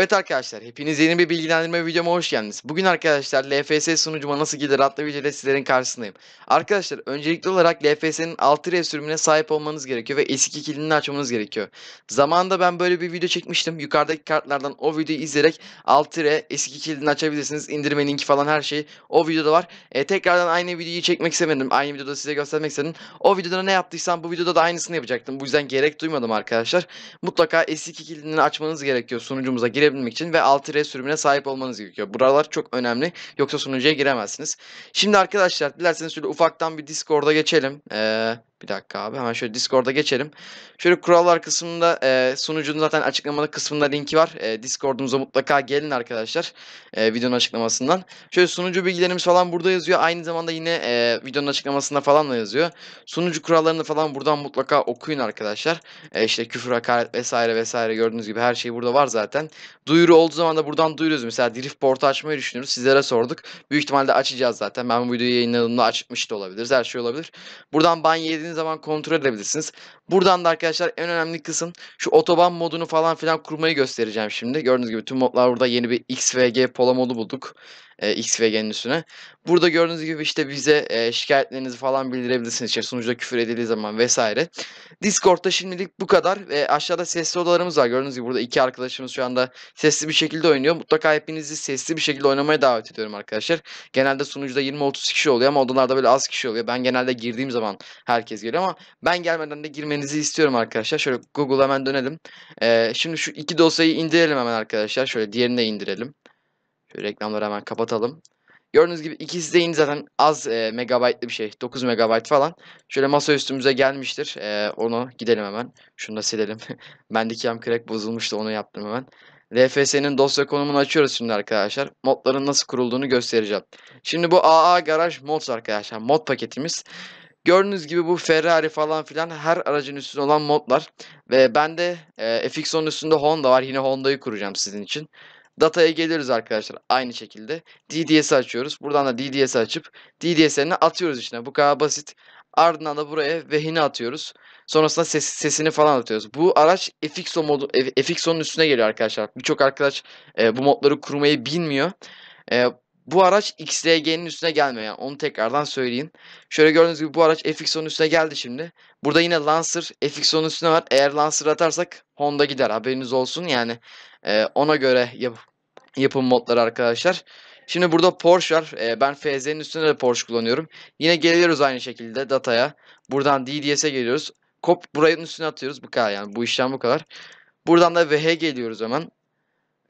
Evet arkadaşlar hepiniz yeni bir bilgilendirme videoma hoş geldiniz. Bugün arkadaşlar LFS sunucuma nasıl gider adlı videoda sizlerin karşısındayım. Arkadaşlar öncelikli olarak LFS'nin 6R sürümüne sahip olmanız gerekiyor ve eski kilidini açmanız gerekiyor. Zamanında ben böyle bir video çekmiştim. Yukarıdaki kartlardan o videoyu izleyerek 6R eski kilidini açabilirsiniz. İndirme linki falan her şeyi o videoda var. E, tekrardan aynı videoyu çekmek istemedim. Aynı videoda size göstermek istedim. O videoda ne yaptıysam bu videoda da aynısını yapacaktım. Bu yüzden gerek duymadım arkadaşlar. Mutlaka eski kilidini açmanız gerekiyor sunucumuza girip girebilmek için ve 6R sürümüne sahip olmanız gerekiyor. Buralar çok önemli. Yoksa sunucuya giremezsiniz. Şimdi arkadaşlar dilerseniz şöyle ufaktan bir Discord'a geçelim. Eee bir dakika abi hemen şöyle Discord'a geçelim. Şöyle kurallar kısmında e, sunucunun zaten açıklamada kısmında linki var. E, Discord'umuza mutlaka gelin arkadaşlar e, videonun açıklamasından. Şöyle sunucu bilgilerimiz falan burada yazıyor. Aynı zamanda yine e, videonun açıklamasında falan da yazıyor. Sunucu kurallarını falan buradan mutlaka okuyun arkadaşlar. E, işte küfür, hakaret vesaire vesaire gördüğünüz gibi her şey burada var zaten. Duyuru olduğu zaman da buradan duyuruyoruz. Mesela drift portu açmayı düşünüyoruz. Sizlere sorduk. Büyük ihtimalle açacağız zaten. Ben bu videoyu yayınladığımda açmıştı olabiliriz. Her şey olabilir. Buradan ban yediğiniz istediğiniz zaman kontrol edebilirsiniz. Buradan da arkadaşlar en önemli kısım şu otoban modunu falan filan kurmayı göstereceğim şimdi. Gördüğünüz gibi tüm modlar burada yeni bir XVG pola modu bulduk e, X ve Y'nin üstüne. Burada gördüğünüz gibi işte bize e, şikayetlerinizi falan bildirebilirsiniz. İşte sunucuda küfür edildiği zaman vesaire. Discord'da şimdilik bu kadar. E, aşağıda sesli odalarımız var. Gördüğünüz gibi burada iki arkadaşımız şu anda sesli bir şekilde oynuyor. Mutlaka hepinizi sesli bir şekilde oynamaya davet ediyorum arkadaşlar. Genelde sunucuda 20-30 kişi oluyor ama odalarda böyle az kişi oluyor. Ben genelde girdiğim zaman herkes geliyor ama ben gelmeden de girmenizi istiyorum arkadaşlar. Şöyle Google'a hemen dönelim. E, şimdi şu iki dosyayı indirelim hemen arkadaşlar. Şöyle diğerini de indirelim. Şöyle reklamları hemen kapatalım. Gördüğünüz gibi ikisi de zaten az e, megabaytlı bir şey. 9 megabayt falan. Şöyle masa üstümüze gelmiştir. E, onu gidelim hemen. Şunu da silelim. Bendeki yam crack bozulmuştu onu yaptım hemen. LFS'nin dosya konumunu açıyoruz şimdi arkadaşlar. Modların nasıl kurulduğunu göstereceğim. Şimdi bu AA Garaj Mods arkadaşlar. Mod paketimiz. Gördüğünüz gibi bu Ferrari falan filan her aracın üstünde olan modlar. Ve ben de e, FX10'un üstünde Honda var. Yine Honda'yı kuracağım sizin için. Data'ya geliriz arkadaşlar aynı şekilde. DDS'i açıyoruz. Buradan da DDS'i açıp DDS'lerini atıyoruz içine. Bu kadar basit. Ardından da buraya vehini atıyoruz. Sonrasında ses, sesini falan atıyoruz. Bu araç FXO modu, FXO'nun üstüne geliyor arkadaşlar. Birçok arkadaş e, bu modları kurmayı bilmiyor. E, bu araç XLG'nin üstüne gelmiyor. Yani onu tekrardan söyleyeyim. Şöyle gördüğünüz gibi bu araç FXO'nun üstüne geldi şimdi. Burada yine Lancer FXO'nun üstüne var. Eğer Lancer atarsak Honda gider. Haberiniz olsun yani. E, ona göre yap yapım modları arkadaşlar. Şimdi burada Porsche var. Ee, ben FZ'nin üstünde de Porsche kullanıyorum. Yine geliyoruz aynı şekilde dataya. Buradan DDS'e geliyoruz. Kop burayı üstüne atıyoruz. Bu kadar yani. Bu işlem bu kadar. Buradan da VH geliyoruz hemen.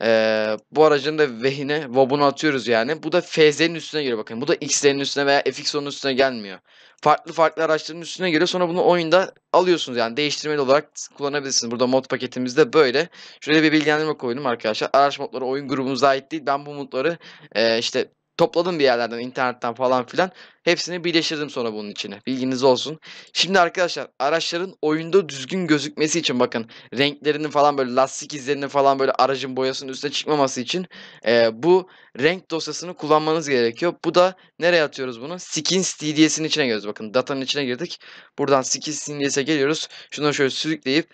Ee, bu aracın da vehine wob'unu atıyoruz yani. Bu da FZ'nin üstüne geliyor bakın. Bu da XZ'nin üstüne veya FXO'nun üstüne gelmiyor. Farklı farklı araçların üstüne geliyor. Sonra bunu oyunda alıyorsunuz yani değiştirmeli olarak kullanabilirsiniz. Burada mod paketimizde böyle. Şöyle bir bilgilendirme koydum arkadaşlar. Araç modları oyun grubumuza ait değil. Ben bu modları e, işte topladım bir yerlerden internetten falan filan. Hepsini birleştirdim sonra bunun içine. Bilginiz olsun. Şimdi arkadaşlar araçların oyunda düzgün gözükmesi için bakın renklerinin falan böyle lastik izlerinin falan böyle aracın boyasının üstüne çıkmaması için e, bu renk dosyasını kullanmanız gerekiyor. Bu da nereye atıyoruz bunu? Skins TDS'in içine giriyoruz. Bakın datanın içine girdik. Buradan Skins TDS'e geliyoruz. Şunu şöyle sürükleyip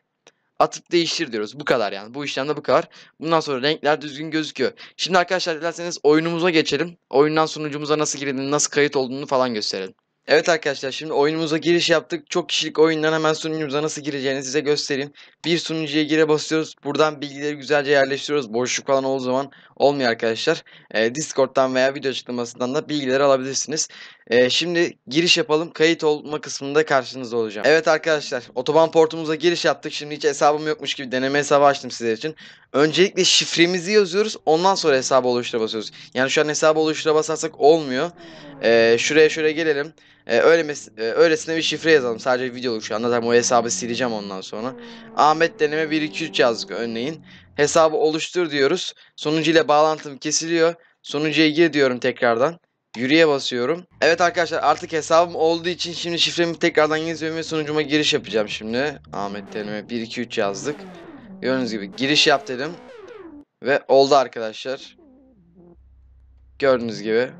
atıp değiştir diyoruz. Bu kadar yani. Bu işlemde bu kadar. Bundan sonra renkler düzgün gözüküyor. Şimdi arkadaşlar dilerseniz oyunumuza geçelim. Oyundan sunucumuza nasıl girildiğini, nasıl kayıt olduğunu falan gösterelim. Evet arkadaşlar şimdi oyunumuza giriş yaptık. Çok kişilik oyundan hemen sunucumuza nasıl gireceğini size göstereyim. Bir sunucuya gire basıyoruz. Buradan bilgileri güzelce yerleştiriyoruz. Boşluk falan olduğu zaman olmuyor arkadaşlar. Ee, Discord'dan veya video açıklamasından da bilgileri alabilirsiniz. Ee, şimdi giriş yapalım. Kayıt olma kısmında karşınızda olacağım. Evet arkadaşlar otoban portumuza giriş yaptık. Şimdi hiç hesabım yokmuş gibi deneme hesabı açtım sizler için. Öncelikle şifremizi yazıyoruz. Ondan sonra hesabı oluştura basıyoruz. Yani şu an hesabı oluştura basarsak olmuyor. Ee, şuraya şöyle gelelim. E, öyle e, öylesine bir şifre yazalım. Sadece videoluk şu anda. Tabii o hesabı sileceğim ondan sonra. Ahmet deneme 1 2 3 yazdık örneğin. Hesabı oluştur diyoruz. Sonucu ile bağlantım kesiliyor. Sonucuya gir diyorum tekrardan. Yürüye basıyorum. Evet arkadaşlar artık hesabım olduğu için şimdi şifremi tekrardan yazıyorum ve sonucuma giriş yapacağım şimdi. Ahmet deneme 1 2 3 yazdık. Gördüğünüz gibi giriş yap dedim. Ve oldu arkadaşlar. Gördüğünüz gibi.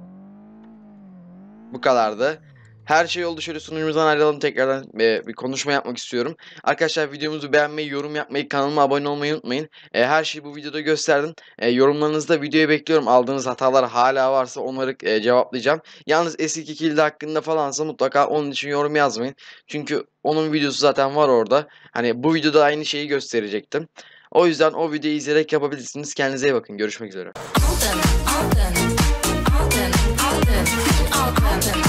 Bu kadardı. Her şey oldu şöyle sunucumuzdan ayrılalım tekrardan e, bir konuşma yapmak istiyorum. Arkadaşlar videomuzu beğenmeyi, yorum yapmayı, kanalıma abone olmayı unutmayın. E, her şeyi bu videoda gösterdim. E, yorumlarınızı da videoya bekliyorum. Aldığınız hatalar hala varsa onları e, cevaplayacağım. Yalnız eski kilidi hakkında falansa mutlaka onun için yorum yazmayın. Çünkü onun videosu zaten var orada. Hani bu videoda aynı şeyi gösterecektim. O yüzden o videoyu izleyerek yapabilirsiniz. Kendinize iyi bakın. Görüşmek üzere. Aldın, aldın, aldın, aldın, aldın,